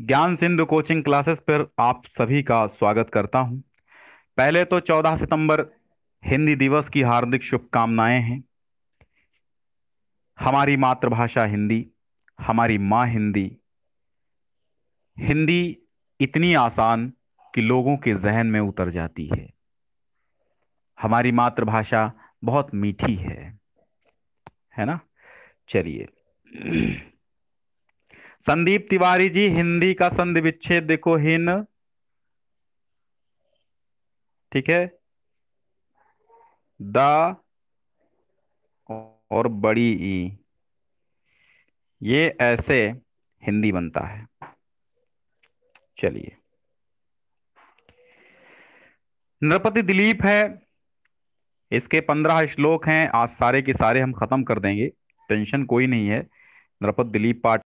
ज्ञान Sindhu coaching classes पर आप सभी का स्वागत करता हूं। पहले तो 14 सितंबर हिंदी दिवस की हार्दिक शुभकामनाएं हैं हमारी मातृभाषा हिंदी हमारी माँ हिंदी हिंदी इतनी आसान कि लोगों के जहन में उतर जाती है हमारी मातृभाषा बहुत मीठी है है ना चलिए संदीप तिवारी जी हिंदी का संधि विच्छेद देखो हिन ठीक है द और बड़ी ई ये ऐसे हिंदी बनता है चलिए नृपति दिलीप है इसके पंद्रह श्लोक हैं आज सारे के सारे हम खत्म कर देंगे टेंशन कोई नहीं है नरपति दिलीप पाठ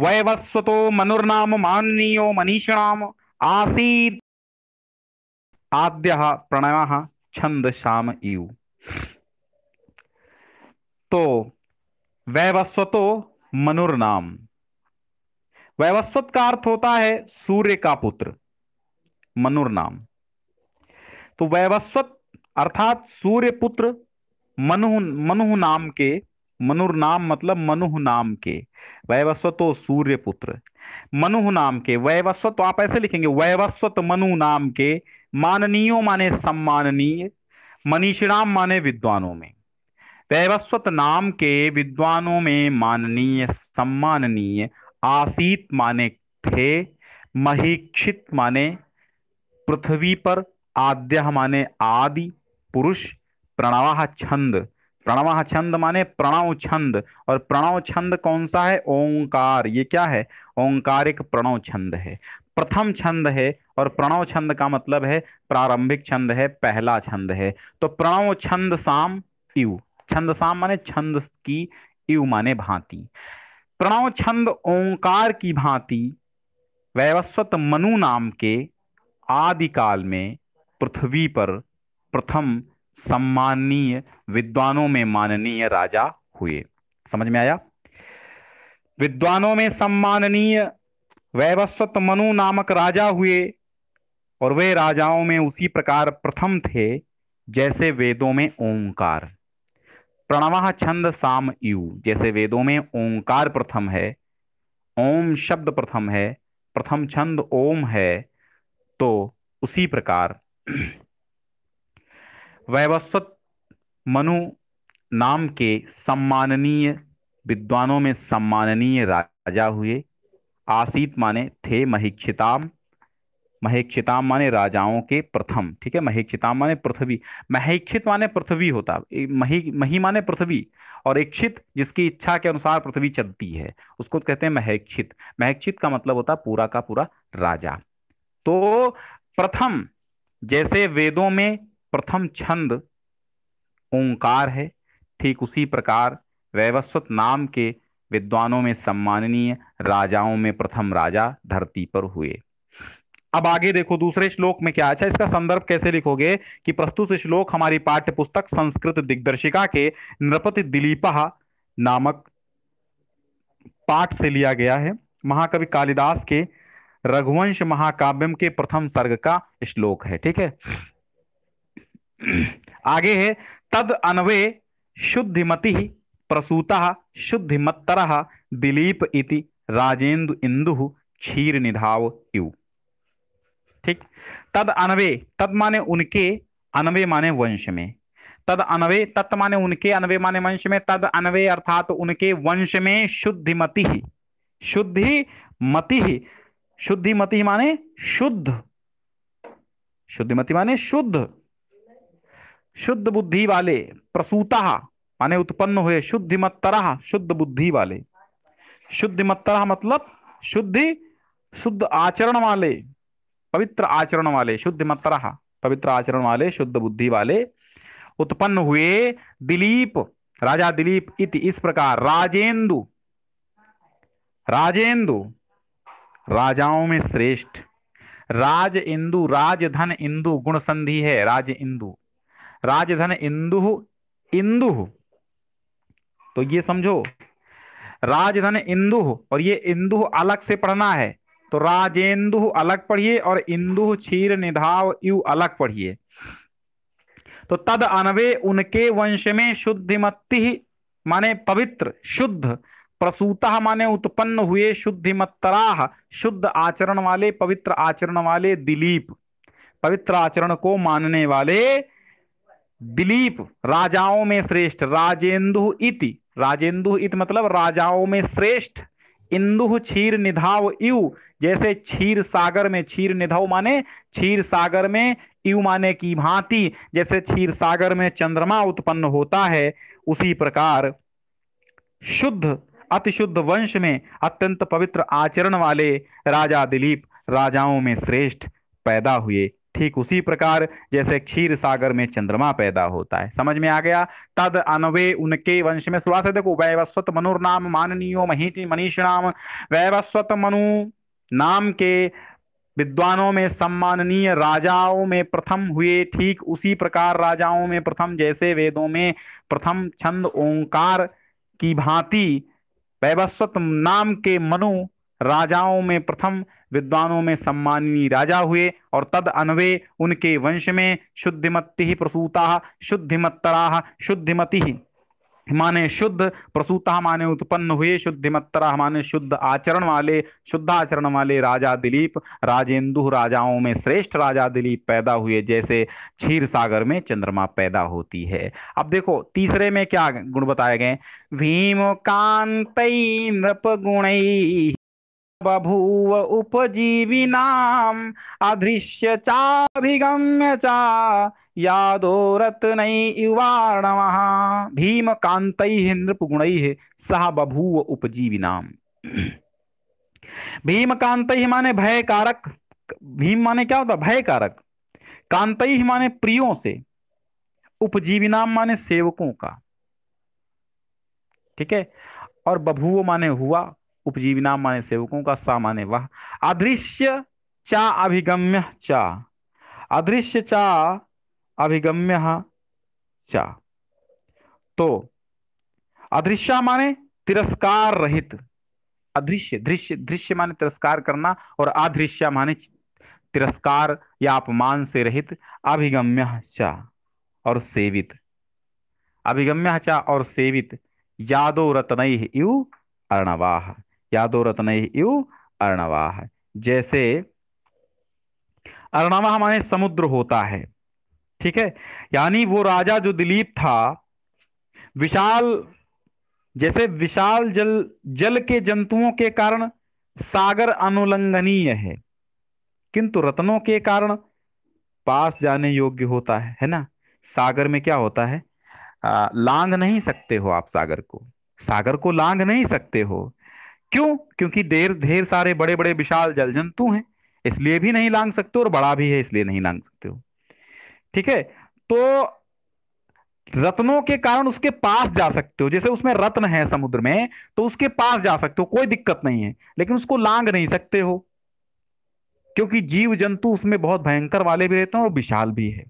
तो मनुर्नाम माननीय मनीषण आसी आद्य प्रणय छंद श्याम इव तो वैवस्वतो मनुर्नाम वैवस्वत का अर्थ होता है सूर्य का पुत्र मनुर्नाम तो वैवस्वत अर्थात सूर्य पुत्र मनु मनु नाम के मनुर नाम मतलब मनुह नाम के वैवस्वतो सूर्य पुत्र मनुह नाम के वैवस्वत तो आप ऐसे लिखेंगे वैवस्वत मनु नाम के माननीयों माने सम्माननीय मनीषिणाम माने विद्वानों में वैवस्वत नाम के विद्वानों में माननीय सम्माननीय आसीत माने थे महीक्षित माने पृथ्वी पर आद्य माने आदि पुरुष प्रणवाह छंद प्रणव छंद माने प्रणव छंद और प्रणव छंद कौन सा है ओंकार ये क्या है ओंकार एक प्रणव छंद है प्रथम छंद है और प्रणव छंद का मतलब है प्रारंभिक छंद है पहला छंद है तो प्रणव छंद साम इव छंद साम माने छंद की इव माने भांति प्रणव छंद ओंकार की भांति वैवस्वत मनु नाम के आदिकाल में पृथ्वी पर प्रथम सम्माननीय विद्वानों में माननीय राजा हुए समझ में आया विद्वानों में सम्माननीय वैवस्वत मनु नामक राजा हुए और वे राजाओं में उसी प्रकार प्रथम थे जैसे वेदों में ओंकार प्रणव छंद साम यु जैसे वेदों में ओंकार प्रथम है ओम शब्द प्रथम है प्रथम छंद ओम है तो उसी प्रकार वैवस्वत मनु नाम के सम्माननीय विद्वानों में सम्माननीय राजा हुए आसीत माने थे महिक्षिताम महेक्षिताम माने राजाओं के प्रथम ठीक है महेक्षिताम माने पृथ्वी महेक्षित माने पृथ्वी होता मही मही माने पृथ्वी और इच्छित जिसकी इच्छा के अनुसार पृथ्वी चलती है उसको कहते हैं महेक्षित महेक्षित का मतलब होता पूरा का पूरा राजा तो प्रथम जैसे वेदों में प्रथम छंद ओंकार है ठीक उसी प्रकार वैवस्वत नाम के विद्वानों में सम्माननीय राजाओं में प्रथम राजा धरती पर हुए अब आगे देखो दूसरे श्लोक में क्या अच्छा इसका संदर्भ कैसे लिखोगे कि प्रस्तुत श्लोक हमारी पाठ्य पुस्तक संस्कृत दिग्दर्शिका के नृपति दिलीपा नामक पाठ से लिया गया है महाकवि कालिदास के रघुवंश महाकाव्यम के प्रथम सर्ग का श्लोक है ठीक है आगे है तद अनवे शुद्धिमति प्रसूता शुद्धिमत्तर दिलीप इति राजेंदु इंदु क्षीर निधाव यु ठीक तद अनवे तद माने उनके अनवे माने वंश में तद अनवे तत् माने उनके अनवे माने वंश में तद अनवे अर्थात उनके वंश में शुद्धिमति शुद्धि मति शुद्धिमति माने शुद्ध शुद्धिमति माने शुद्ध शुद्ध बुद्धि वाले प्रसूता माने उत्पन्न हुए मत्तरा शुद्ध बुद्धि वाले मत्तरा मतलब शुद्धि शुद्ध आचरण वाले पवित्र आचरण वाले शुद्धिमत्तरा पवित्र आचरण वाले शुद्ध बुद्धि वाले उत्पन्न हुए दिलीप राजा दिलीप इति इस प्रकार राजेंदु राजेंदु राजाओं में श्रेष्ठ राज इंदु राजधन इंदु गुण संधि है राज इंदु राजधन इंदु इंदु तो ये समझो राजधन इंदु और ये इंदु अलग से पढ़ना है तो राजेंदु अलग पढ़िए और इंदु क्षीर निधाव यु अलग पढ़िए तो तद अनवे उनके वंश में शुद्धिमत्ति माने पवित्र शुद्ध प्रसूता माने उत्पन्न हुए शुद्धिमत्तरा शुद्ध आचरण वाले पवित्र आचरण वाले दिलीप पवित्र आचरण को मानने वाले दिलीप राजाओं में श्रेष्ठ राजेंदु इति राजेंदु इत मतलब राजाओं में श्रेष्ठ इंदु क्षीर निधाव इव जैसे क्षीर सागर में क्षीर निधाव माने क्षीर सागर में इव माने की भांति जैसे क्षीर सागर में चंद्रमा उत्पन्न होता है उसी प्रकार शुद्ध अतिशुद्ध वंश में अत्यंत पवित्र आचरण वाले राजा दिलीप राजाओं में श्रेष्ठ पैदा हुए ठीक उसी प्रकार जैसे क्षीर सागर में चंद्रमा पैदा होता है समझ में आ गया तद अनवे उनके वंश में शुरुआत से देखो वैवस्वत मनुर्नाम नाम माननीय मनीष नाम वैवस्वत मनु नाम के विद्वानों में सम्माननीय राजाओं में प्रथम हुए ठीक उसी प्रकार राजाओं में प्रथम जैसे वेदों में प्रथम छंद ओंकार की भांति वैवस्वत नाम के मनु राजाओं में प्रथम विद्वानों में सम्मानी राजा हुए और तद अनवे उनके वंश में शुद्धिमत्ति प्रसूता शुद्धिमत्तरा शुद्धिमति माने शुद्ध प्रसूता माने उत्पन्न हुए शुद्धिमत्तरा माने शुद्ध आचरण वाले शुद्ध आचरण वाले राजा दिलीप राजेंदु राजाओं में श्रेष्ठ राजा दिलीप पैदा हुए जैसे क्षीर सागर में चंद्रमा पैदा होती है अब देखो तीसरे में क्या गुण बताए गए भीम कांत नृप गुण बभूव उपजीविनाम् अदृश्य चाभिगम्य चा यादो रत्न युवाणवः भीम कांतैः नृपगुणैः सह बभूव उपजीविनाम भीम कांत माने भय कारक भीम माने क्या होता भय कारक कांत माने प्रियों से उपजीविनाम माने सेवकों का ठीक है और बभूव माने हुआ उपजीविना माने सेवकों का सामान्य वह अदृश्य चा अभिगम्य चा अदृश्य चा अभिगम्य चा तो अदृश्य माने तिरस्कार रहित अदृश्य दृश्य दृश्य माने तिरस्कार करना और अदृश्य माने तिरस्कार या अपमान से रहित अभिगम्य चा और सेवित अभिगम्य चा और सेवित यादो रतन यु अर्णवाह यादो रत्न यु अर्णवाह जैसे अर्णवा हमारे समुद्र होता है ठीक है यानी वो राजा जो दिलीप था विशाल जैसे विशाल जल जल के जंतुओं के कारण सागर अनुलंघनीय है किंतु रत्नों के कारण पास जाने योग्य होता है है ना सागर में क्या होता है आ, लांग नहीं सकते हो आप सागर को सागर को लांग नहीं सकते हो क्यों क्योंकि ढेर ढेर सारे बड़े बड़े विशाल जल जंतु हैं इसलिए भी नहीं लांग सकते और बड़ा भी है इसलिए नहीं लांग सकते हो ठीक है तो रत्नों के कारण उसके पास जा सकते हो जैसे उसमें रत्न है समुद्र में तो उसके पास जा सकते हो कोई दिक्कत नहीं है लेकिन उसको लांग नहीं सकते हो क्योंकि जीव जंतु उसमें बहुत भयंकर वाले भी रहते हैं और विशाल भी है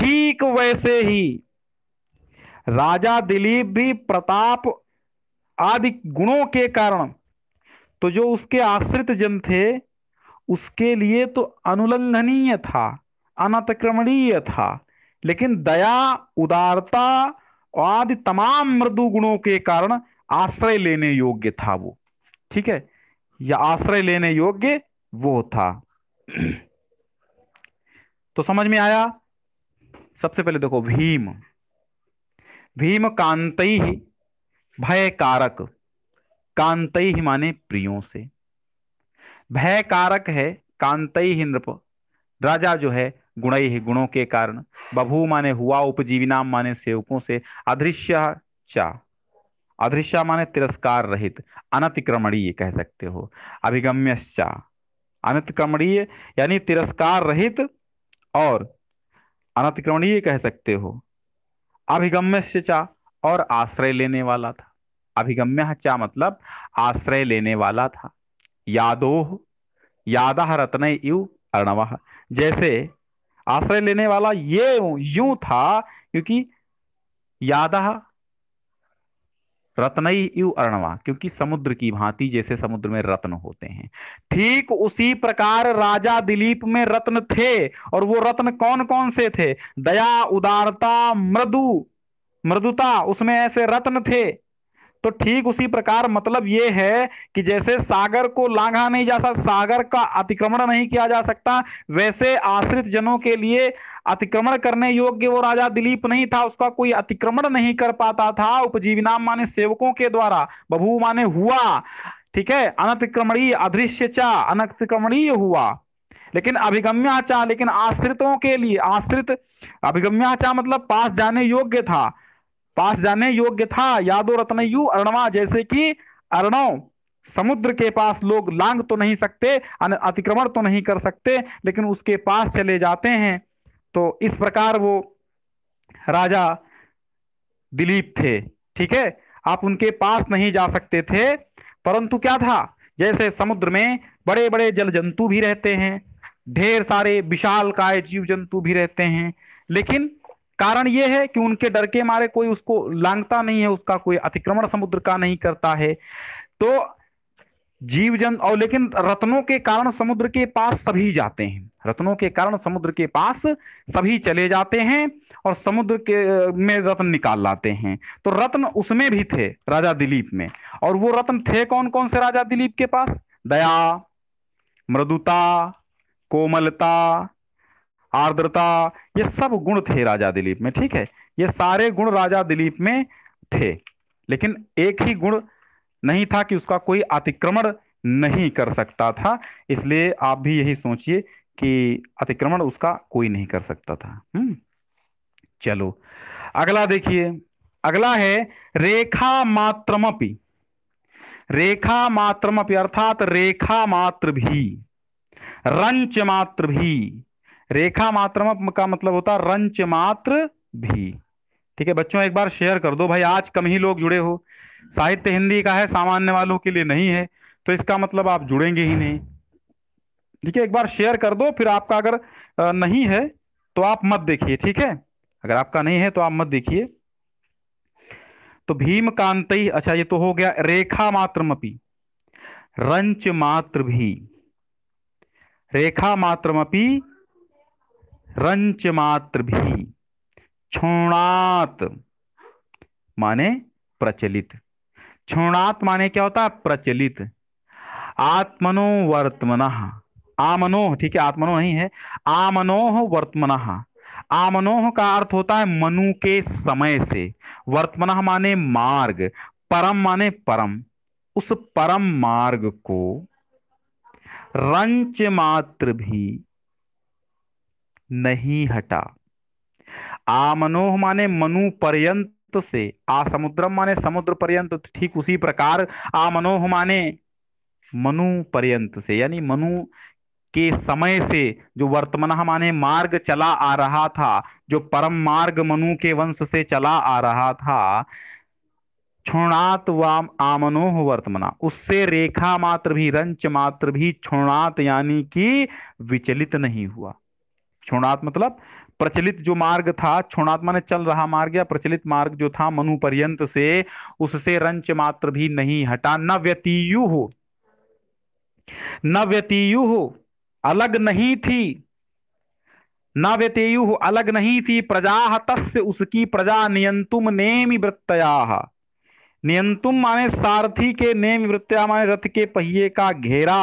ठीक वैसे ही राजा दिलीप भी प्रताप आदि गुणों के कारण तो जो उसके आश्रित जन थे उसके लिए तो अनुलंघनीय था अनतिक्रमणीय था लेकिन दया उदारता आदि तमाम मृदु गुणों के कारण आश्रय लेने योग्य था वो ठीक है या आश्रय लेने योग्य वो था तो समझ में आया सबसे पहले देखो भीम भीम कांत ही भय कारक कांतई ही माने प्रियो से भय कारक है कांतई ही नृप राजा जो है गुणई ही गुणों के कारण बभू माने हुआ उपजीविना माने सेवकों से अदृश्य चा अदृश्य माने तिरस्कार रहित अनतिक्रमणीय कह सकते हो अभिगम्यश्चा अनतिक्रमणीय यानी तिरस्कार रहित और अनतिक्रमणीय कह सकते हो अभिगम्य चा और आश्रय लेने वाला था अभिगम्य चा मतलब आश्रय लेने वाला था यादोह यादा रत्न यु अर्णव जैसे आश्रय लेने वाला ये यू था क्योंकि यादा रत्नई यु अर्णवा क्योंकि समुद्र की भांति जैसे समुद्र में रत्न होते हैं ठीक उसी प्रकार राजा दिलीप में रत्न थे और वो रत्न कौन कौन से थे दया उदारता मृदु मृदुता उसमें ऐसे रत्न थे तो ठीक उसी प्रकार मतलब ये है कि जैसे सागर को लांघा नहीं जा सकता सागर का अतिक्रमण नहीं किया जा सकता वैसे आश्रित जनों के लिए अतिक्रमण करने योग्य वो राजा दिलीप नहीं था उसका कोई अतिक्रमण नहीं कर पाता था उपजीविना माने सेवकों के द्वारा बभू माने हुआ ठीक है अनतिक्रमणीय अदृश्य चा अनतिक्रमणीय हुआ लेकिन अभिगम्याचा चा लेकिन आश्रितों के लिए आश्रित अभिगम्याचा चा मतलब पास जाने योग्य था पास जाने योग्य था यादो रत्नयु अर्णवा जैसे कि अर्णव समुद्र के पास लोग लांग तो नहीं सकते अतिक्रमण तो नहीं कर सकते लेकिन उसके पास चले जाते हैं तो इस प्रकार वो राजा दिलीप थे ठीक है आप उनके पास नहीं जा सकते थे परंतु क्या था जैसे समुद्र में बड़े बड़े जल जंतु भी रहते हैं ढेर सारे विशाल काय जीव जंतु भी रहते हैं लेकिन कारण यह है कि उनके डर के मारे कोई उसको लांगता नहीं है उसका कोई अतिक्रमण समुद्र का नहीं करता है तो जीव जन और लेकिन रत्नों के कारण समुद्र के पास सभी जाते हैं रत्नों के कारण समुद्र के पास सभी चले जाते हैं और समुद्र के में रत्न निकाल लाते हैं तो रत्न उसमें भी थे राजा दिलीप में और वो रत्न थे कौन कौन से राजा दिलीप के पास दया मृदुता कोमलता आर्द्रता ये सब गुण थे राजा दिलीप में ठीक है ये सारे गुण राजा दिलीप में थे लेकिन एक ही गुण नहीं था कि उसका कोई अतिक्रमण नहीं कर सकता था इसलिए आप भी यही सोचिए कि अतिक्रमण उसका कोई नहीं कर सकता था हम्म चलो अगला देखिए अगला है रेखा मात्रमपि रेखा मात्रमपि अर्थात रेखा मात्र भी रंच मात्र भी रेखा मात्र का मतलब होता है रंच मात्र भी ठीक है बच्चों एक बार शेयर कर दो भाई आज कम ही लोग जुड़े हो साहित्य हिंदी का है सामान्य वालों के लिए नहीं है तो इसका मतलब आप जुड़ेंगे ही नहीं ठीक है एक बार शेयर कर दो फिर आपका अगर नहीं है तो आप मत देखिए ठीक है अगर आपका नहीं है तो आप मत देखिए तो भीम कांतई अच्छा ये तो हो गया रेखा मात्रमपी रंच मात्र भी रेखा मपी रंच मात्र भी क्षुणात माने प्रचलित क्षुणात माने क्या होता है प्रचलित आत्मनो वर्तमना आमनो ठीक है आत्मनो नहीं है आमनोह वर्तमान आमनोह का अर्थ होता है मनु के समय से वर्तमान माने मार्ग परम माने परम उस परम मार्ग को रंच मात्र भी नहीं हटा आ मनोह माने मनु पर्यंत से आ समुद्रम माने समुद्र पर्यंत तो ठीक उसी प्रकार आ मनोह माने मनु पर्यंत से यानी मनु के समय से जो वर्तमान माने मार्ग चला आ रहा था जो परम मार्ग मनु के वंश से चला आ रहा था क्षुणात वाम आमनोह वर्तमान उससे रेखा मात्र भी रंच मात्र भी क्षुणात यानी कि विचलित नहीं हुआ क्षुणात मतलब प्रचलित जो मार्ग था क्षुणात माने चल रहा मार्ग या प्रचलित मार्ग जो था मनु पर्यंत से उससे रंच मात्र भी नहीं हटा न व्यतीयु हो न व्यतीयु हो अलग नहीं थी न हो अलग नहीं थी प्रजा तस्य उसकी प्रजा नियंतुम नेमी वृत्तया नियंतुम माने सारथी के नेम वृत्या माने रथ के पहिए का घेरा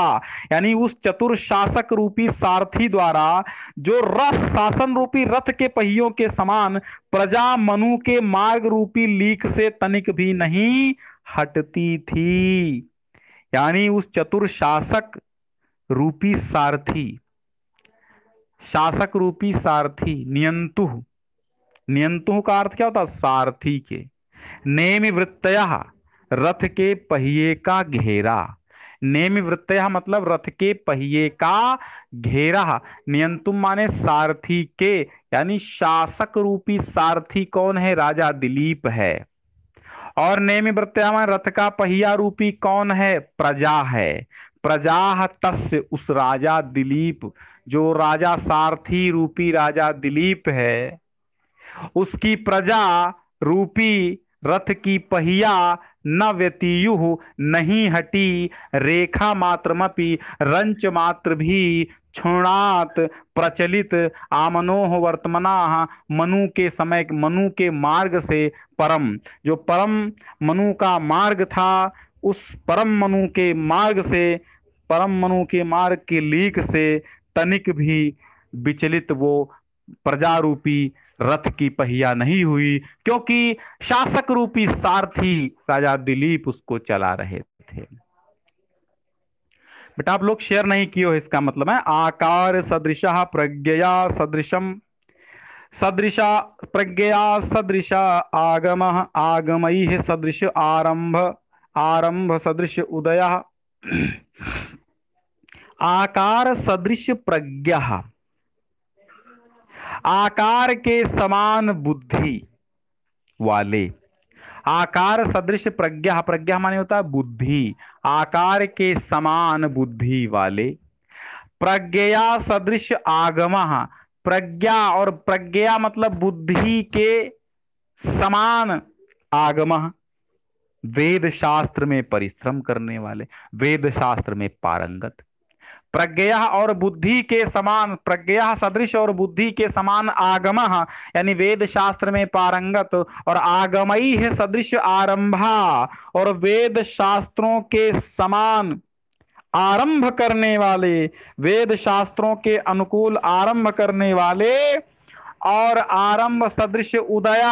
यानी उस चतुर शासक रूपी सारथी द्वारा जो रथ शासन रूपी रथ के पहियों के समान प्रजा मनु के मार्ग रूपी लीक से तनिक भी नहीं हटती थी यानी उस चतुर शासक रूपी सारथी शासक रूपी सारथी नियंतु नियंतु का अर्थ क्या होता सारथी के नेमिवृत्तया रथ के पहिए का घेरा नेमिवृत्तया मतलब रथ के पहिए का घेरा नियंतुम माने सारथी के यानी शासक रूपी सारथी कौन है राजा दिलीप है और नेमिवृत्तया माने रथ का पहिया रूपी कौन है प्रजा है प्रजा तस्य उस राजा दिलीप जो राजा सारथी रूपी राजा दिलीप है उसकी प्रजा रूपी रथ की पहिया न व्यतीयु नहीं हटी रेखा मात्रमपि रंच मात्र भी क्षुणात प्रचलित आमनोह वर्तमना मनु के समय मनु के मार्ग से परम जो परम मनु का मार्ग था उस परम मनु के मार्ग से परम मनु के मार्ग की लीक से तनिक भी विचलित वो प्रजारूपी रथ की पहिया नहीं हुई क्योंकि शासक रूपी सारथी राजा दिलीप उसको चला रहे थे बेटा आप लोग शेयर नहीं किए इसका मतलब है आकार सदृश प्रज्ञया सदृशम सदृशा प्रज्ञया सदृश आगम आगमयी सदृश आरंभ आरंभ सदृश उदय आकार सदृश प्रज्ञा आकार के समान बुद्धि वाले आकार सदृश प्रज्ञा हाँ, प्रज्ञा माने होता है बुद्धि आकार के समान बुद्धि वाले प्रज्ञया सदृश आगम हाँ, प्रज्ञा और प्रज्ञा मतलब बुद्धि के समान आगम हाँ। वेद शास्त्र में परिश्रम करने वाले वेद शास्त्र में पारंगत प्रज्ञा और बुद्धि के समान प्रज्ञा सदृश और बुद्धि के समान आगम यानी वेद शास्त्र में पारंगत और आगमयी है सदृश आरंभा और वेद शास्त्रों के समान आरंभ करने वाले वेद शास्त्रों के अनुकूल आरंभ करने वाले और आरंभ सदृश उदय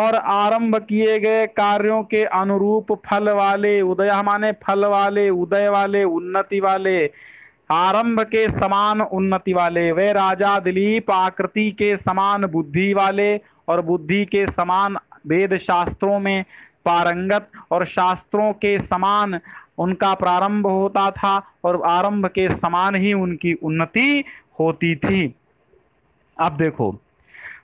और आरंभ किए गए कार्यों के अनुरूप फल वाले उदय माने फल वाले उदय वाले उन्नति वाले आरंभ के समान उन्नति वाले वे राजा दिलीप आकृति के समान बुद्धि वाले और बुद्धि के समान वेद शास्त्रों में पारंगत और शास्त्रों के समान उनका प्रारंभ होता था और आरंभ के समान ही उनकी उन्नति होती थी अब देखो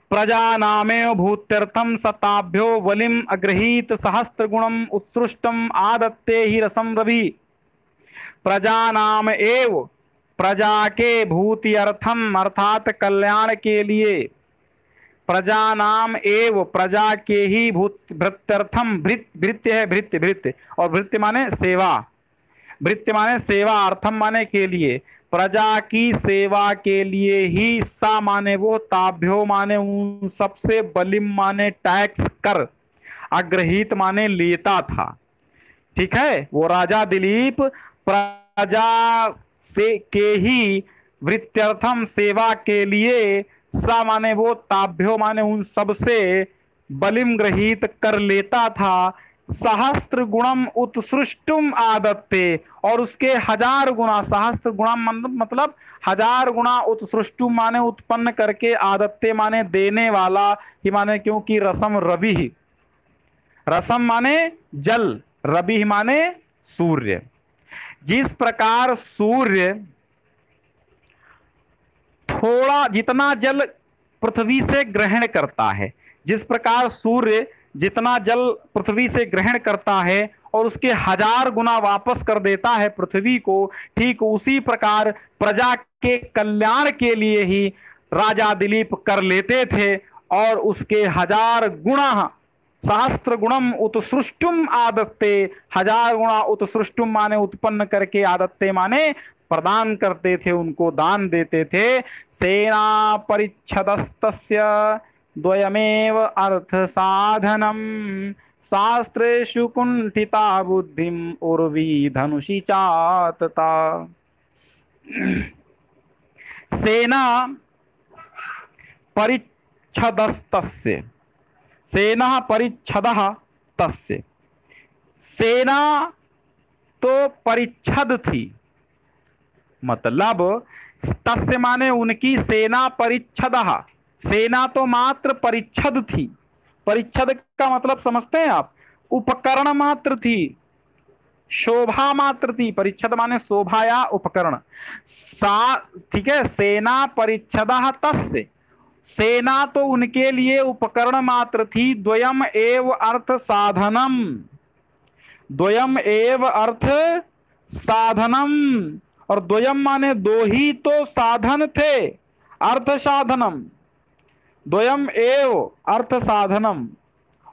प्रजा नामे भूत्यर्थम सताभ्यो वलिम अग्रहीत सहस्त्र गुणम उत्सृष्टम आदत्ते ही रसम रवि प्रजा नाम एव प्रजा के भूति अर्थम अर्थात कल्याण के लिए प्रजा नाम एव प्रजा के ही भूत भृत्यर्थम भृत भृत्य है भृत्य भृत्य और भृत्य माने सेवा भृत्य माने सेवा अर्थम माने के लिए प्रजा की सेवा के लिए ही सा माने वो ताभ्यो माने उन सबसे बलिम माने टैक्स कर अग्रहित माने लेता था ठीक है वो राजा दिलीप प्रजा से के ही वृत्थम सेवा के लिए सा माने वो ताभ्यो माने उन सब से बलिम ग्रहित कर लेता था सहस्त्र गुणम उत्सृष्टुम आदत्ते और उसके हजार गुना सहस्त्र गुणम मतलब हजार गुना उत्सृष्टु माने उत्पन्न करके आदत्ते माने देने वाला ही माने क्योंकि रसम रवि रसम माने जल रवि माने सूर्य जिस प्रकार सूर्य थोड़ा जितना जल पृथ्वी से ग्रहण करता है जिस प्रकार सूर्य जितना जल पृथ्वी से ग्रहण करता है और उसके हजार गुना वापस कर देता है पृथ्वी को ठीक उसी प्रकार प्रजा के कल्याण के लिए ही राजा दिलीप कर लेते थे और उसके हजार गुणा सहस्त्र गुणम उत्सृष्टुम आदत्ते हजार गुणा उत्सृष्टुम माने उत्पन्न करके आदत्ते माने प्रदान करते थे उनको दान देते थे सेना परिच्छदस्त द्वयमेव अर्थ साधनम शास्त्रेशु कुंठिता बुद्धिम उर्वी धनुषि चातता सेना परिच्छदस्त सेना परिच्छद तस्य सेना तो परिच्छद थी मतलब तस्य माने उनकी सेना परिच्छद सेना तो मात्र परिच्छद थी परिच्छद का मतलब समझते हैं आप उपकरण मात्र थी शोभा मात्र थी परिच्छद माने शोभा या उपकरण सा ठीक है सेना परिच्छद तस्य सेना तो उनके लिए उपकरण मात्र थी द्वयम एव अर्थ साधनम द्वयम एव अर्थ साधनम और द्वयम माने दो ही तो साधन थे अर्थ साधनम द्वयम एव अर्थ साधनम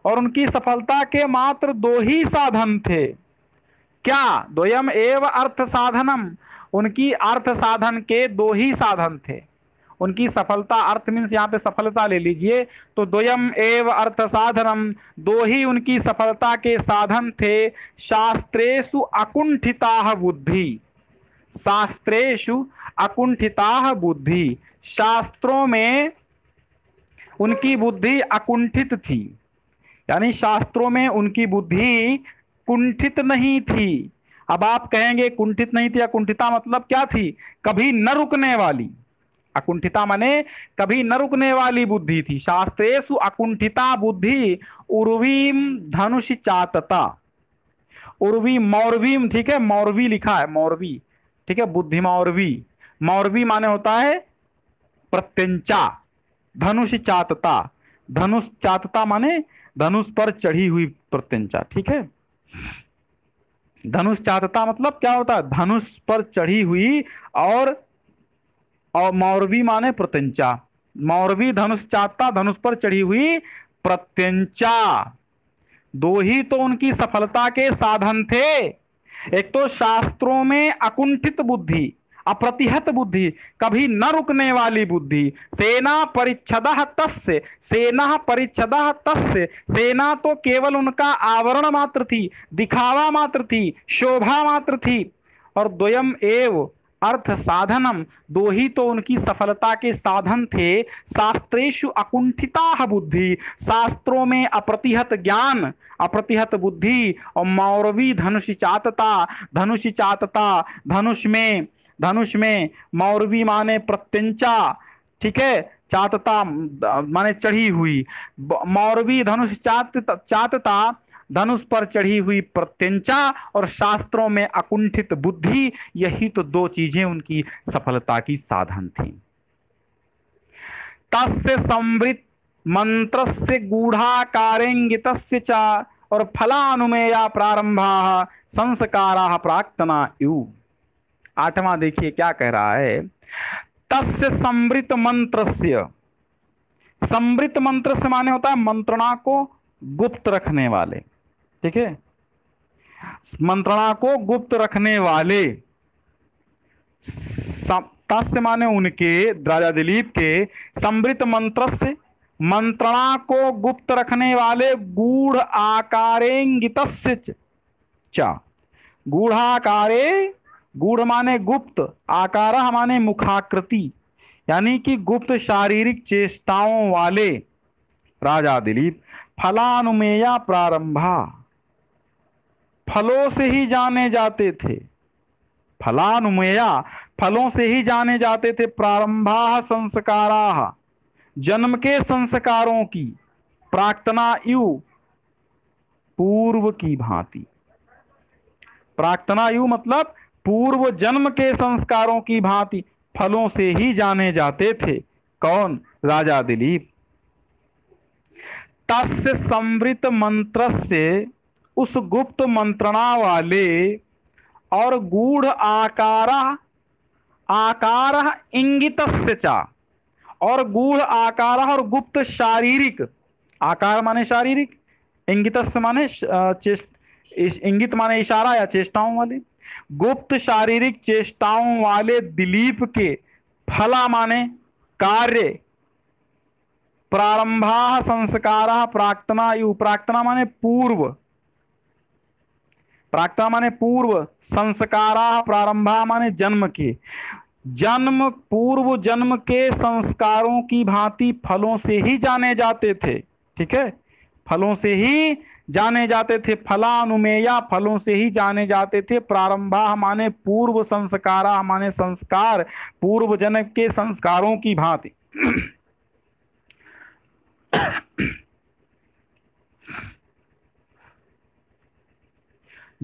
और उनकी सफलता के मात्र दो ही साधन थे क्या द्वयम एव अर्थ साधनम उनकी अर्थ साधन के दो ही साधन थे उनकी सफलता अर्थ मीन्स यहाँ पे सफलता ले लीजिए तो द्वयम एव अर्थ साधनम दो ही उनकी सफलता के साधन थे शास्त्रेशु अकुंठिता बुद्धि शास्त्रेशु अकुंठिता बुद्धि शास्त्रों में उनकी बुद्धि अकुंठित थी यानी शास्त्रों में उनकी बुद्धि कुंठित नहीं थी अब आप कहेंगे कुंठित नहीं थी या कुंठिता मतलब क्या थी कभी न रुकने वाली अकुंठिता माने कभी न रुकने वाली बुद्धि थी शास्त्रेशु अकुंठिता बुद्धि उर्वीम धनुष चातता उर्वी मौरवीम ठीक है मौरवी लिखा है मौरवी ठीक है बुद्धि मौरवी मौरवी माने होता है प्रत्यंचा धनुष चातता धनुष चातता माने धनुष पर चढ़ी हुई प्रत्यंचा ठीक है धनुष चातता मतलब क्या होता है धनुष पर चढ़ी हुई और और मौरवी माने प्रत्यंचा मौरवी धनुष चाहता धनुष पर चढ़ी हुई प्रत्यंचा दो ही तो उनकी सफलता के साधन थे एक तो शास्त्रों में अकुंठित बुद्धि अप्रतिहत बुद्धि कभी न रुकने वाली बुद्धि सेना परिच्छद तस् सेना परिच्छद तस् सेना तो केवल उनका आवरण मात्र थी दिखावा मात्र थी शोभा मात्र थी और द्वयम एवं अर्थ साधनम दो ही तो उनकी सफलता के साधन थे शास्त्रेशु अकुंठिता बुद्धि शास्त्रों में अप्रतिहत ज्ञान अप्रतिहत बुद्धि और मौरवी धनुष चातता धनुष चातता धनुष में धनुष में मौरवी माने प्रत्यंचा ठीक है चातता माने चढ़ी हुई मौरवी धनुष चात चातता धनुष पर चढ़ी हुई प्रत्यंचा और शास्त्रों में अकुंठित बुद्धि यही तो दो चीजें उनकी सफलता की साधन थी तस्य संवृत मंत्र से गूढ़ाकारेंगित चा और फलानुमेया प्रारंभा संस्कारा प्राक्तना यु आठवा देखिए क्या कह रहा है तस्य संवृत मंत्र संवृत मंत्र से माने होता है मंत्रणा को गुप्त रखने वाले ठीक है मंत्रणा को गुप्त रखने वाले तस्य माने उनके राजा दिलीप के समृत मंत्र से मंत्रणा को गुप्त रखने वाले गूढ़ आकारेंगित चा गूढ़ाकारे गूढ़ माने गुप्त आकार माने मुखाकृति यानी कि गुप्त शारीरिक चेष्टाओं वाले राजा दिलीप फलानुमेया प्रारंभा फलों से ही जाने जाते थे फलानुमेया फलों से ही जाने जाते थे प्रारंभा संस्कारा जन्म के संस्कारों की प्राक्तना यु पूर्व की भांति प्राक्तना यु मतलब पूर्व जन्म के संस्कारों की भांति फलों से ही जाने जाते थे कौन राजा दिलीप तस्य संवृत मंत्र से उस गुप्त मंत्रणा वाले और गूढ़ आकार आकार इंगित चा और गूढ़ आकार और गुप्त शारीरिक आकार माने शारीरिक इंगित माने चेष्ट इंगित माने इशारा या चेष्टाओं वाले गुप्त शारीरिक चेष्टाओं वाले दिलीप के फला माने कार्य प्रारंभा संस्कार प्राक्तना प्राक्तना माने पूर्व प्राक्ता माने पूर्व संस्कारा प्रारंभा माने जन्म के जन्म पूर्व जन्म के संस्कारों की भांति फलों से ही जाने जाते थे ठीक है फलों से ही जाने जाते थे फलानुमेया फलों से ही जाने जाते थे प्रारंभा हमारे पूर्व संस्कारा हमारे संस्कार पूर्व जनक के संस्कारों की भांति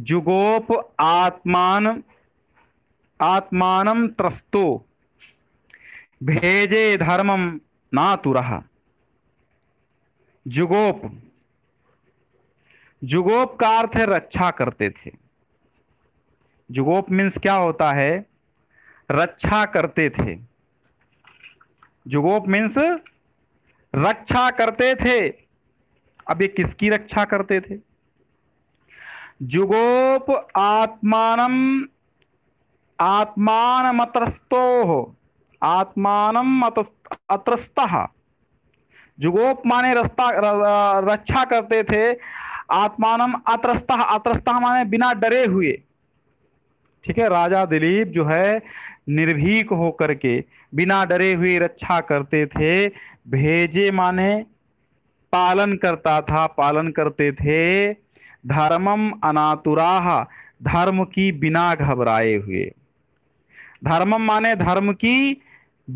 जुगोप आत्मान आत्मान त्रस्तो भेजे धर्मम नातुरह जुगोप जुगोप का अर्थ है रक्षा करते थे जुगोप मीन्स क्या होता है रक्षा करते थे जुगोप मीन्स रक्षा करते थे अब ये किसकी रक्षा करते थे जुगोप आत्मान आत्मानमत्रस्तो आत्मान अत्रस्त जुगोप माने रस्ता रक्षा करते थे आत्मानम अत्रस्त अत्रस्त माने बिना डरे हुए ठीक है राजा दिलीप जो है निर्भीक होकर के बिना डरे हुए रक्षा करते थे भेजे माने पालन करता था पालन करते थे धर्मम अनातुराह धर्म की बिना घबराए हुए धर्मम माने धर्म की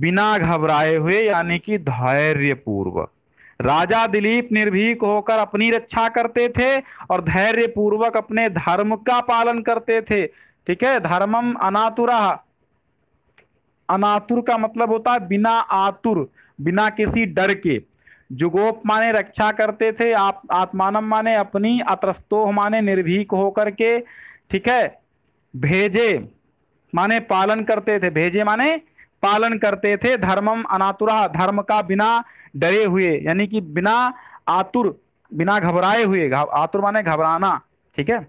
बिना घबराए हुए यानी कि धैर्य पूर्वक राजा दिलीप निर्भीक होकर अपनी रक्षा करते थे और धैर्य पूर्वक अपने धर्म का पालन करते थे ठीक है धर्मम अनातुरा अनातुर का मतलब होता है बिना आतुर बिना किसी डर के जुगोप माने रक्षा करते थे आप आत्मानम माने अपनी अत्रस्तोह माने निर्भीक होकर के ठीक है भेजे माने पालन करते थे भेजे माने पालन करते थे धर्मम अनातुरा धर्म का बिना डरे हुए यानी कि बिना आतुर बिना घबराए हुए आतुर माने घबराना ठीक है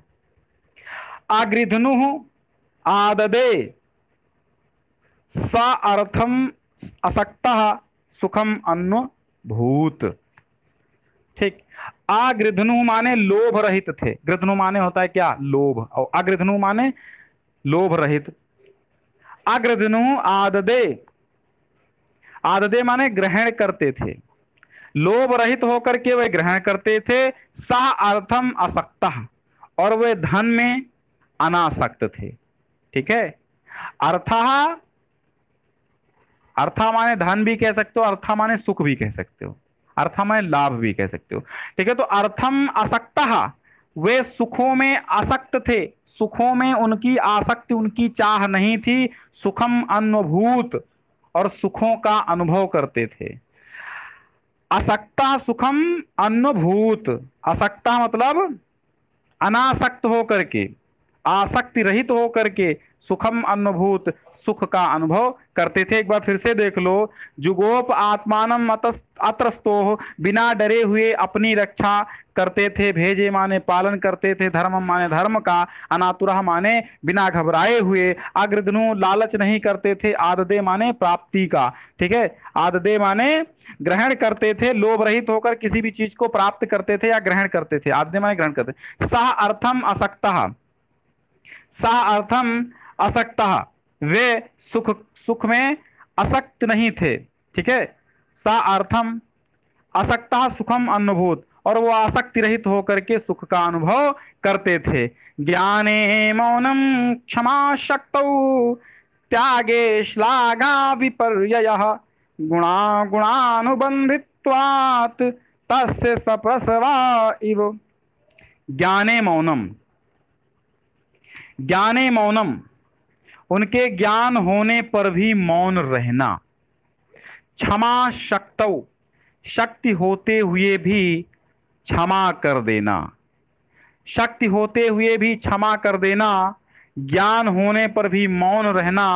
अग्रिधनु आददे सा अर्थम असक्ता सुखम अन्न भूत ठीक आगृधनु माने लोभ रहित थे गृधनु माने होता है क्या लोभ और अग्रधनु माने लोभ रहित अग्रधनु आददे आददे माने ग्रहण करते थे लोभ रहित होकर के वे ग्रहण करते थे सह अर्थम असक्त और वे धन में अनासक्त थे ठीक है अर्थ अर्था माने धन भी कह सकते हो अर्था माने सुख भी कह सकते हो अर्था माने लाभ भी कह सकते हो ठीक है तो अर्थम असक्त वे सुखों में असक्त थे सुखों में उनकी आसक्ति उनकी चाह नहीं थी सुखम अन्वभूत और सुखों का अनुभव करते थे असक्ता सुखम अन्नभूत असक्ता मतलब अनासक्त होकर के आसक्ति रहित होकर के सुखम अनुभूत सुख का अनुभव करते थे एक बार फिर से देख लो जुगोप आत्मान अत्रस्तो बिना डरे हुए अपनी रक्षा करते थे भेजे माने पालन करते थे धर्म माने धर्म का अनातुरा माने बिना घबराए हुए अग्रदनु लालच नहीं करते थे आददे माने प्राप्ति का ठीक है आददे माने ग्रहण करते थे लोभ रहित होकर किसी भी चीज को प्राप्त करते थे या ग्रहण करते थे आददे माने ग्रहण करते सह अर्थम असक्ता सा अर्थम असक्त वे सुख सुख में असक्त नहीं थे ठीक है सा अर्थम असक्त सुखम अनुभूत और वो आसक्ति रहित होकर के सुख का अनुभव करते थे ज्ञाने मौनम क्षमा शक्त त्यागे श्लाघा विपर्य गुणा गुणानुबंधित्वात् तस्य सप्रसवा इव ज्ञाने मौनम ज्ञाने मौनम उनके ज्ञान होने पर भी मौन रहना क्षमा शक्त शक्ति होते हुए भी क्षमा कर देना शक्ति होते हुए भी क्षमा कर देना ज्ञान होने पर भी मौन रहना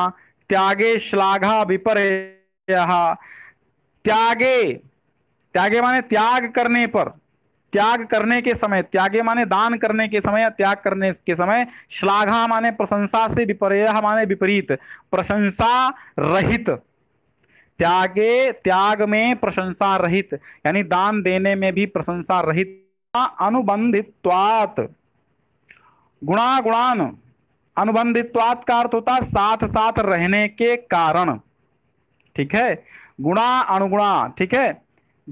त्यागे श्लाघा विपरे त्यागे त्यागे माने त्याग करने पर त्याग करने के समय त्यागे माने दान करने के समय या त्याग करने के समय श्लाघा माने प्रशंसा से विपर्य माने विपरीत प्रशंसा रहित त्यागे त्याग में प्रशंसा रहित यानी दान देने में भी प्रशंसा रहित अनुबंधित्वात गुणा गुणान अनुबंधित्वात का अर्थ होता साथ साथ रहने के कारण ठीक है गुणा अनुगुणा ठीक है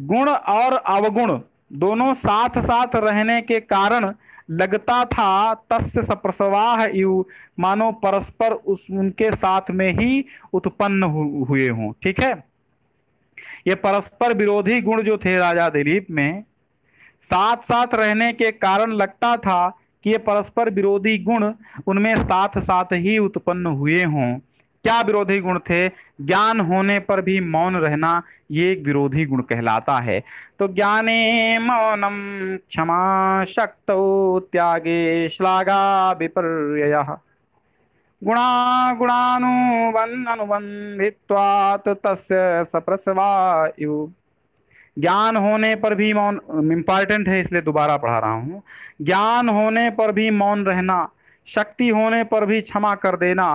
गुण और अवगुण दोनों साथ साथ रहने के कारण लगता था तस्य सप्रसवाह यु मानो परस्पर उस उनके साथ में ही उत्पन्न हु, हुए हों ठीक है ये परस्पर विरोधी गुण जो थे राजा दिलीप में साथ साथ रहने के कारण लगता था कि ये परस्पर विरोधी गुण उनमें साथ साथ ही उत्पन्न हुए हों क्या विरोधी गुण थे ज्ञान होने पर भी मौन रहना ये एक विरोधी गुण कहलाता है तो ज्ञाने मौनम क्षमा शक्त त्यागे श्लाघा विपर्य गुणा गुणानुबंध अनुबंधित्वात तस्य सप्रसवायु ज्ञान होने पर भी मौन इंपॉर्टेंट है इसलिए दोबारा पढ़ा रहा हूँ ज्ञान होने पर भी मौन रहना शक्ति होने पर भी क्षमा कर देना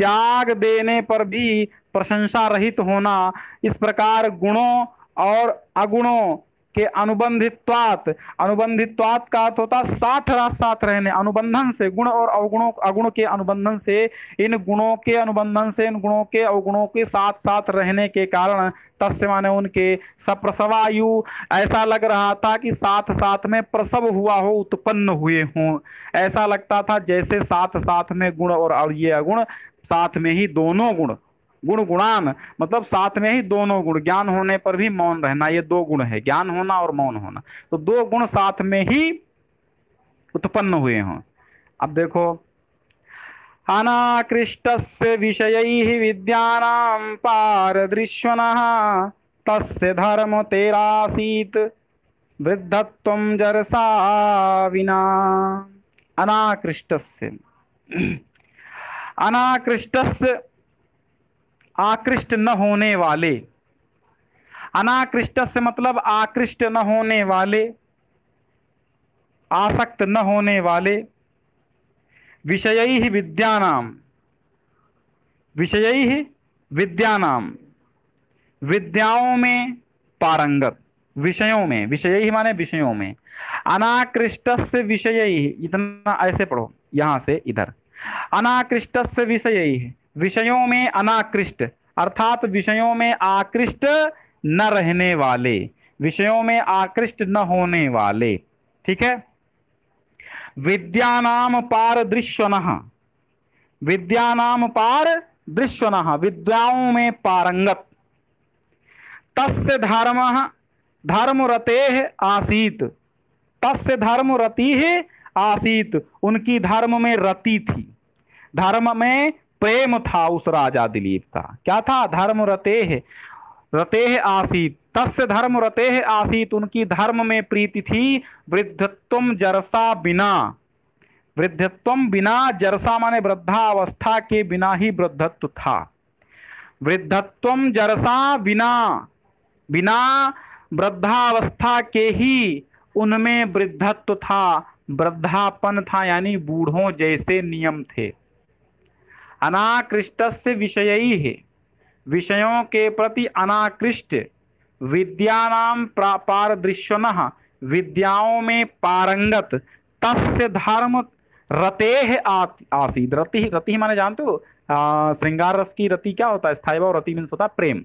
त्याग देने पर भी प्रशंसा रहित होना इस प्रकार गुणों और अगुणों के अनुबंधित्वात अनुबंधित्वात का अर्थ होता साथ साथ रहने अनुबंधन से गुण और अवगुणों अगुण के अनुबंधन से इन गुणों के अनुबंधन से इन गुणों के अवगुणों के साथ साथ रहने के कारण तस्य माने उनके सप्रसवायु ऐसा लग रहा था कि साथ साथ में प्रसव हुआ हो उत्पन्न हुए हों ऐसा लगता था जैसे साथ साथ में गुण और ये अगुण साथ में ही दोनों गुण गुण गुणान मतलब साथ में ही दोनों गुण ज्ञान होने पर भी मौन रहना ये दो गुण है ज्ञान होना और मौन होना तो दो गुण साथ में ही उत्पन्न हुए हों अब देखो अनाकृष्ट विषय विद्या पारदृश्वन तस्य धर्म तेरासीत वृद्धत्व जरसा विना अनाकृष्ट अनाकृष्ट आकृष्ट न होने वाले अनाकृष्ट से मतलब आकृष्ट न होने वाले आसक्त न होने वाले विषय ही विद्यानाम विषय ही विद्यानाम विद्याओं में पारंगत विषयों में विषय ही माने विषयों में अनाकृष्ट से विषय ही इतना ऐसे पढ़ो यहाँ से इधर अनाकृष्ट से विषय ही विषयों में अनाकृष्ट अर्थात विषयों में आकृष्ट न रहने वाले विषयों में आकृष्ट न होने वाले ठीक है विद्यानाम पारदृश्वन विद्यानाम पारदृश्वन विद्याओं में पारंगत तस् धर्म धर्मरते आसीत तस् धर्मरति आसीत उनकी धर्म में रति थी धर्म में प्रेम था उस राजा दिलीप का क्या था धर्म रतेह रतेह आसीत तस्य धर्म रतेह आसीत उनकी धर्म में प्रीति थी वृद्धत्व जरसा बिना वृद्धत्व बिना जरसा माने वृद्धावस्था के बिना ही वृद्धत्व था वृद्धत्व जरसा बिना बिना वृद्धावस्था के ही उनमें वृद्धत्व था वृद्धापन था यानी बूढ़ों जैसे नियम थे अनाकृष्ट से विषय विषयों के प्रति अनाकृष्ट विद्यानाम पारदृश्यन विद्याओं में पारंगत तस्य धर्म रतेह आसी रति रति माने जानते हो श्रृंगार रस की रति क्या होता है स्थायी भाव रति मीन्स होता प्रेम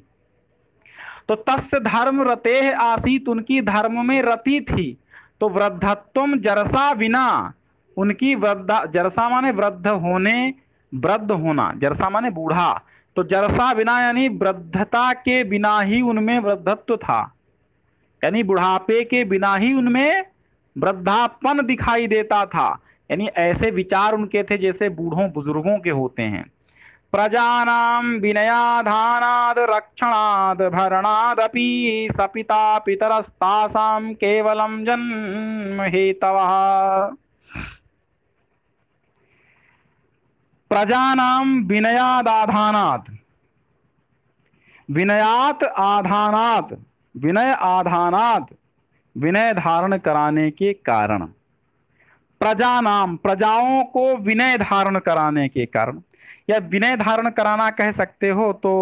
तो तस्य धर्म रतेह आसी उनकी धर्म में रति थी तो वृद्धत्व जरसा बिना उनकी वृद्धा जरसा माने वृद्ध होने वृद्ध होना जरसा माने बूढ़ा तो जरसा बिना यानी वृद्धता के बिना ही उनमें वृद्धत्व था यानी बुढ़ापे के बिना ही उनमें वृद्धापन दिखाई देता था यानी ऐसे विचार उनके थे जैसे बूढ़ों बुजुर्गों के होते हैं प्रजानाम विनयाधानाद रक्षणाद भरणादपि सपिता पितरस्तासाम केवलम जन्म हेतव प्रजा नाम विनयाद आधानात विनयात आधानात विनय आधानात विनय धारण कराने के कारण प्रजा नाम प्रजाओं को विनय धारण कराने के कारण या विनय धारण कराना कह सकते हो तो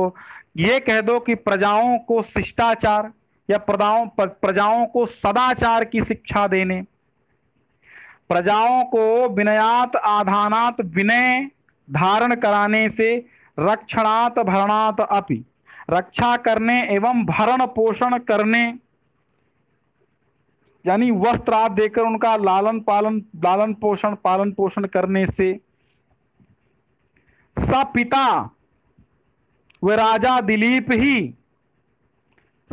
ये कह दो कि प्रजाओं को शिष्टाचार या प्रदाओं प्रजाओं को सदाचार की शिक्षा देने प्रजाओं को विनयात आधानात विनय धारण कराने से रक्षणात् भरणात अपि रक्षा करने एवं भरण पोषण करने यानी वस्त्र आप देकर उनका लालन पालन लालन पोषण पालन पोषण करने से स पिता व राजा दिलीप ही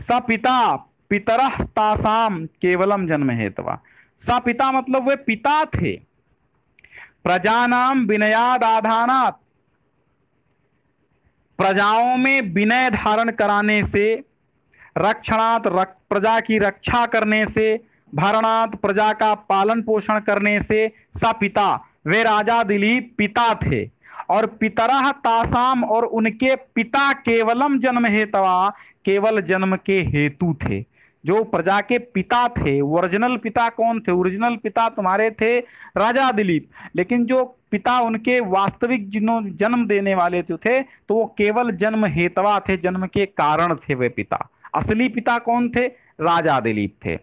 स पिता पितरस्तासाम केवलम जन्म हेतवा स पिता मतलब वे पिता थे प्रजानाम विनयादाधानात प्रजाओं में विनय धारण कराने से रक्षणात् रक, प्रजा की रक्षा करने से भरणात् प्रजा का पालन पोषण करने से स पिता वे राजा दिलीप पिता थे और पितरा तासाम और उनके पिता केवलम जन्म हेतवा केवल जन्म के हेतु थे जो प्रजा के पिता थे ओरिजिनल पिता कौन थे ओरिजिनल पिता तुम्हारे थे राजा दिलीप लेकिन जो पिता उनके वास्तविक जिन्हों जन्म देने वाले जो थे तो वो केवल जन्म हेतवा थे जन्म के कारण थे वे पिता असली पिता कौन थे राजा दिलीप थे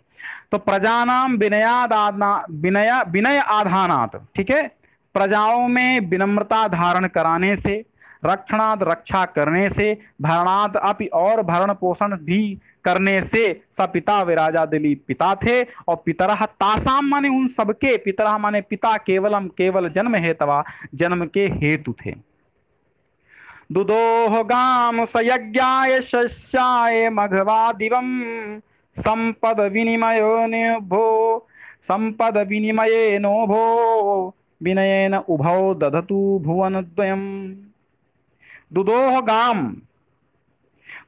तो प्रजा विनयाद आदना विनया विनय आधानात ठीक है प्रजाओं में विनम्रता धारण कराने से रक्षणाद रक्षा करने से भरणाद अपि और भरण पोषण भी करने से सपिता विराजा दिली पिता थे और पितरह तासाम माने उन सबके पितरह माने पिता केवलम केवल जन्म हेतवा जन्म के हेतु थे दुदोह गाम सयज्ञाय शस्याय मघवा दिवम संपद विनिमय भो संपद नो भो विनयन उभौ दधतु भुवन दुदोह गाम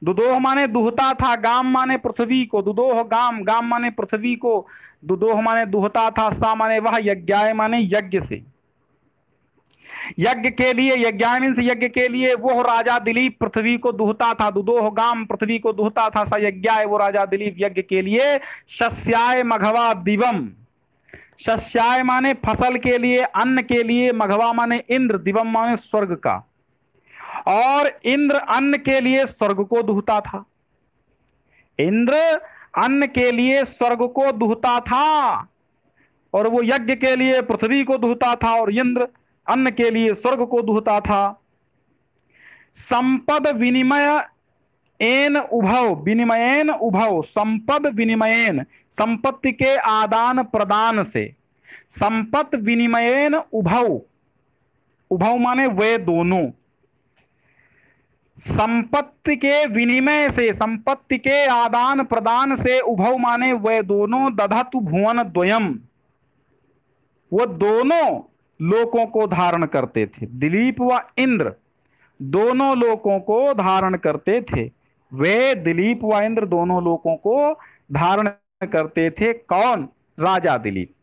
दुदोह माने दुहता था गाम माने पृथ्वी को दुदोह गाम गाम माने पृथ्वी को दुदोह माने दुहता था सा माने वह यज्ञाय माने यज्ञ से यज्ञ के लिए यज्ञामीन से यज्ञ के लिए वो राजा दिलीप पृथ्वी को दुहता था दुदोह गाम पृथ्वी को दुहता था सा यज्ञाय वो राजा दिलीप यज्ञ के लिए शस्याय मघवा दिवम शस्याय माने फसल के लिए अन्न के लिए मघवा माने इंद्र दिवम माने स्वर्ग का और इंद्र अन्न के लिए स्वर्ग को दुहता था इंद्र अन्न के लिए स्वर्ग को दुहता था और वो यज्ञ के लिए पृथ्वी को दुहता था और इंद्र अन्न के लिए स्वर्ग को दुहता था संपद विनिमय एन उभव विनिमयन उभव संपद विनिमयन संपत्ति के आदान प्रदान से संपत विनिमयन उभव उभव माने वे दोनों संपत्ति के विनिमय से संपत्ति के आदान प्रदान से उभव माने वे दोनों दधतु भुवन द्वयम वो दोनों लोकों को धारण करते थे दिलीप व इंद्र दोनों लोकों को धारण करते थे वे दिलीप व इंद्र दोनों लोकों को धारण करते थे कौन राजा दिलीप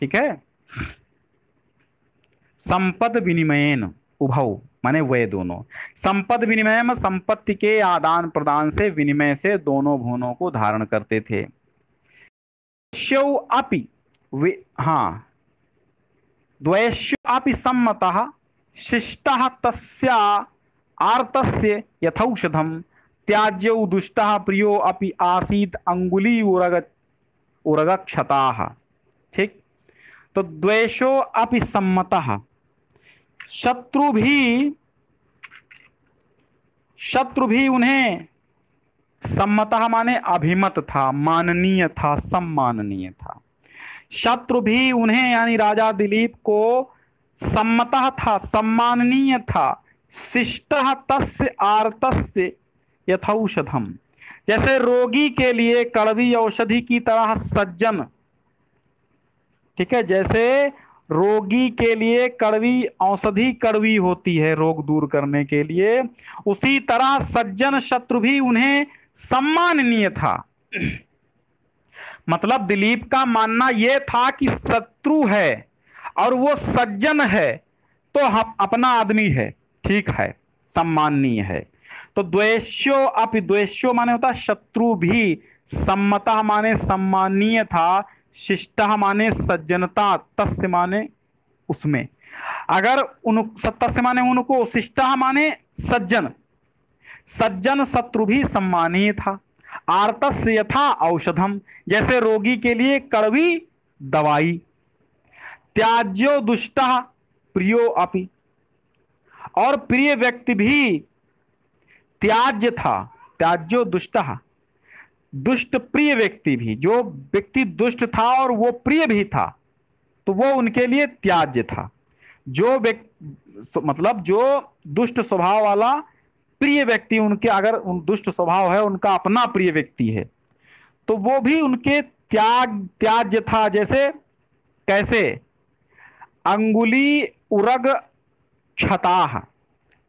ठीक है संपद विनिमयन उभव माने वे दोनों संपद विनिमय में संपत्ति के आदान प्रदान से विनिमय से दोनों भुवनों को धारण करते थे शौ अपि हाँ द्वयश्य अपि सम्मतः शिष्टः तस्या आर्तस्य यथौषधम त्याज्य दुष्ट प्रियो अपि आसीत अंगुली उरग उरगक्षता ठीक तो द्वेषो अपि सम्मतः शत्रु भी शत्रु भी उन्हें सम्मतः माने अभिमत था माननीय था सम्माननीय था शत्रु भी उन्हें यानी राजा दिलीप को सम्मतः था सम्माननीय था शिष्ट तस् आरत यथौषधम जैसे रोगी के लिए कड़वी औषधि की तरह सज्जन ठीक है जैसे रोगी के लिए कड़वी औषधि कड़वी होती है रोग दूर करने के लिए उसी तरह सज्जन शत्रु भी उन्हें सम्माननीय था मतलब दिलीप का मानना यह था कि शत्रु है और वो सज्जन है तो हम अपना आदमी है ठीक है सम्माननीय है तो अपि द्वेश्यो माने होता शत्रु भी सम्मता माने सम्माननीय था शिष्टा माने सज्जनता तस्य माने उसमें अगर उन तस्य माने उनको शिष्टा माने सज्जन सज्जन शत्रु भी सम्मानीय था आर्तस्य यथा औषधम जैसे रोगी के लिए कड़वी दवाई त्याज्यो दुष्ट प्रियो अपि और प्रिय व्यक्ति भी त्याज्य था त्याज्यो दुष्ट दुष्ट प्रिय व्यक्ति भी जो व्यक्ति दुष्ट था और वो प्रिय भी था तो वो उनके लिए त्याज्य था जो मतलब जो दुष्ट स्वभाव वाला प्रिय व्यक्ति उनके अगर उन दुष्ट स्वभाव है उनका अपना प्रिय व्यक्ति है तो वो भी उनके त्याग त्याज्य था जैसे कैसे अंगुली उरग छता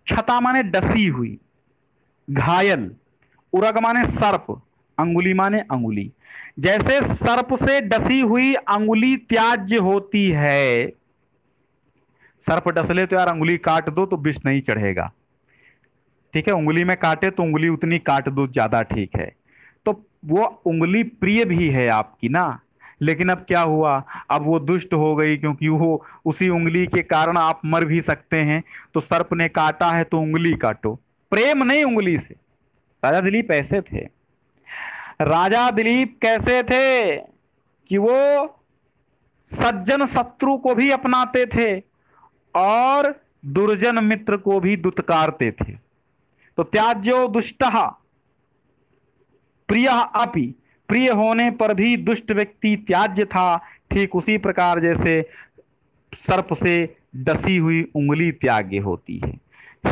छता माने डसी हुई घायल उरग माने सर्प अंगुली माने अंगुली जैसे सर्प से डसी हुई अंगुली त्याज्य होती है सर्प डस ले तो यार अंगुली काट दो तो विष नहीं चढ़ेगा ठीक है उंगली में काटे तो उंगली उतनी काट दो ज्यादा ठीक है तो वो उंगली प्रिय भी है आपकी ना लेकिन अब क्या हुआ अब वो दुष्ट हो गई क्योंकि वो उसी उंगली के कारण आप मर भी सकते हैं तो सर्प ने काटा है तो उंगली काटो प्रेम नहीं उंगली से राजा दिलीप ऐसे थे राजा दिलीप कैसे थे कि वो सज्जन शत्रु को भी अपनाते थे और दुर्जन मित्र को भी दुत्कारते थे तो त्याज्यो दुष्ट प्रिय अपि प्रिय होने पर भी दुष्ट व्यक्ति त्याज्य था ठीक उसी प्रकार जैसे सर्प से डसी हुई उंगली त्याग्य होती है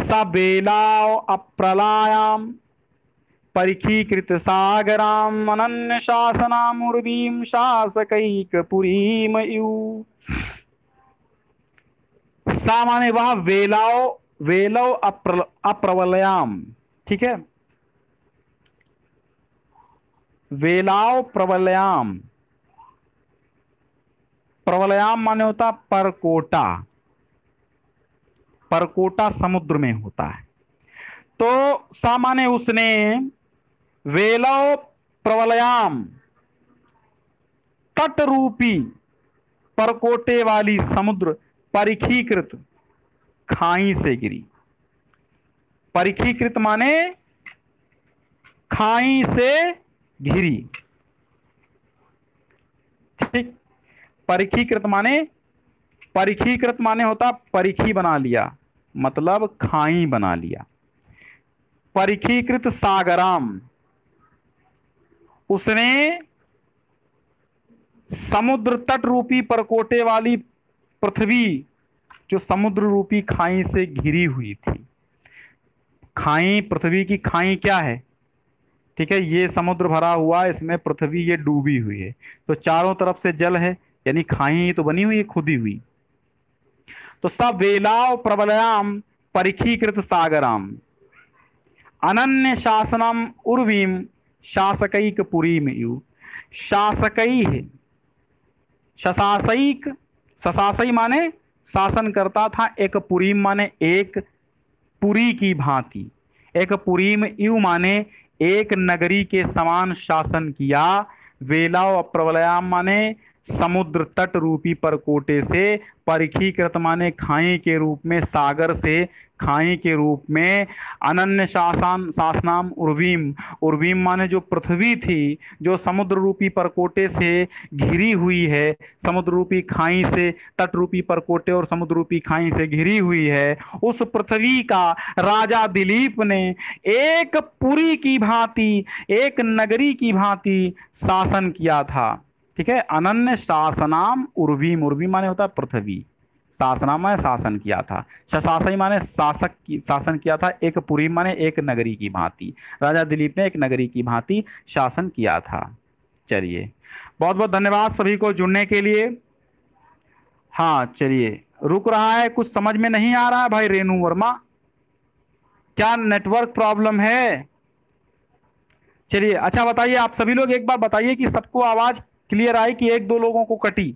सबेलाव अप्रलायाम परीक्षीकृत सागराम अन्य शासना शासकैक पुरीम सामान्य वह वेलाओ वेलव अप्रवलयाम ठीक है वेलाओ प्रवलयाम प्रवलयाम माने होता परकोटा परकोटा समुद्र में होता है तो सामान्य उसने वेलो प्रवलयाम तटरूपी परकोटे वाली समुद्र परिखीकृत खाई से गिरी परिखीकृत माने खाई से घिरी ठीक परिखीकृत माने परिखीकृत माने होता परिखी बना लिया मतलब खाई बना लिया परिखीकृत सागराम उसने समुद्र तट रूपी परकोटे वाली पृथ्वी जो समुद्र रूपी खाई से घिरी हुई थी खाई पृथ्वी की खाई क्या है ठीक है ये समुद्र भरा हुआ है इसमें पृथ्वी ये डूबी हुई है तो चारों तरफ से जल है यानी खाई तो बनी हुई है खुदी हुई तो सब वेलाव प्रबलयाम परिखीकृत सागराम अनन्य शासनम उर्वीम शासकैकपुरीमयु है शशासक सशासई माने शासन करता था एक पुरीम माने एक पुरी की भांति एक पुरीम यू माने एक नगरी के समान शासन किया वेला व प्रवलयाम माने समुद्र तट रूपी परकोटे से परिखीकृत माने खाई के रूप में सागर से खाई के रूप में अनन्य शासन शासनाम उर्वीम उर्वीम माने जो पृथ्वी थी जो समुद्र रूपी परकोटे से घिरी हुई है समुद्र रूपी खाई से तट रूपी परकोटे और समुद्र रूपी खाई से घिरी हुई है उस पृथ्वी का राजा दिलीप ने एक पुरी की भांति एक नगरी की भांति शासन किया था ठीक है अनन्य शासनाम उर्वी उर्वी माने होता है पृथ्वी शासना माने शासन किया था अच्छा, शासन माने शासक की शासन किया था एक पुरी माने एक नगरी की भांति राजा दिलीप ने एक नगरी की भांति शासन किया था चलिए बहुत बहुत धन्यवाद सभी को जुड़ने के लिए हाँ चलिए रुक रहा है कुछ समझ में नहीं आ रहा है भाई रेणु वर्मा क्या नेटवर्क प्रॉब्लम है चलिए अच्छा बताइए आप सभी लोग एक बार बताइए कि सबको आवाज़ क्लियर आई कि एक दो लोगों को कटी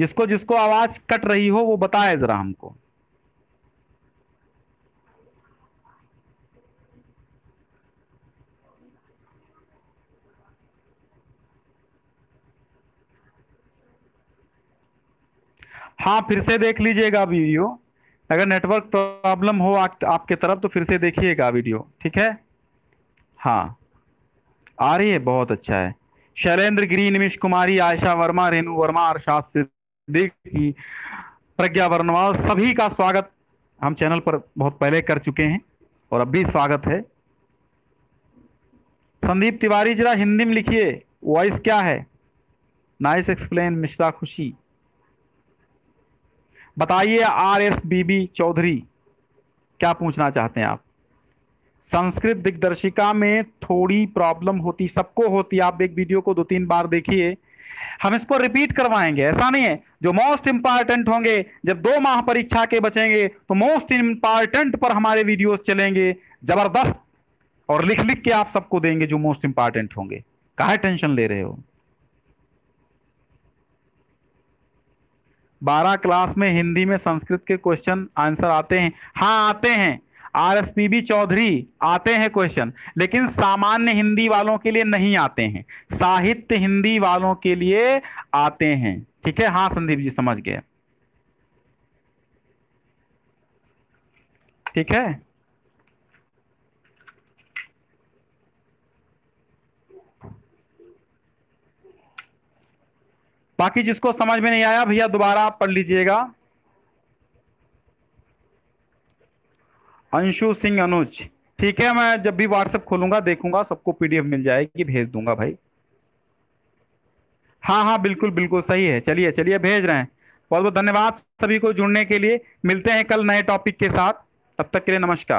जिसको जिसको आवाज कट रही हो वो बताए जरा हमको हाँ फिर से देख लीजिएगा वीडियो अगर नेटवर्क प्रॉब्लम हो आप, आपके तरफ तो फिर से देखिएगा वीडियो ठीक है हाँ आ रही है बहुत अच्छा है शैलेंद्र गिरी निमिश कुमारी आयशा वर्मा रेणु वर्मा अरशाद सिद्दीकी प्रज्ञा वर्णवाल सभी का स्वागत हम चैनल पर बहुत पहले कर चुके हैं और अब भी स्वागत है संदीप तिवारी जरा हिंदी में लिखिए वॉइस क्या है नाइस एक्सप्लेन मिश्रा खुशी बताइए R S B B Chaudhary क्या पूछना चाहते हैं आप संस्कृत दिग्दर्शिका में थोड़ी प्रॉब्लम होती सबको होती आप एक वीडियो को दो तीन बार देखिए हम इसको रिपीट करवाएंगे ऐसा नहीं है जो मोस्ट इंपॉर्टेंट होंगे जब दो माह परीक्षा के बचेंगे तो मोस्ट इंपॉर्टेंट पर हमारे वीडियोस चलेंगे जबरदस्त और लिख लिख के आप सबको देंगे जो मोस्ट इंपॉर्टेंट होंगे कहा टेंशन ले रहे हो बारह क्लास में हिंदी में संस्कृत के क्वेश्चन आंसर आते हैं हाँ आते हैं R S P B Chaudhary आते हैं क्वेश्चन लेकिन सामान्य हिंदी वालों के लिए नहीं आते हैं साहित्य हिंदी वालों के लिए आते हैं ठीक है हाँ संदीप जी समझ गए ठीक है बाकी जिसको समझ में नहीं आया भैया दोबारा आप पढ़ लीजिएगा अंशु सिंह अनुज ठीक है मैं जब भी व्हाट्सएप खोलूंगा देखूंगा सबको पीडीएफ मिल जाएगी भेज दूंगा भाई हाँ हाँ बिल्कुल बिल्कुल सही है चलिए चलिए भेज रहे हैं बहुत बहुत धन्यवाद सभी को जुड़ने के लिए मिलते हैं कल नए टॉपिक के साथ तब तक के लिए नमस्कार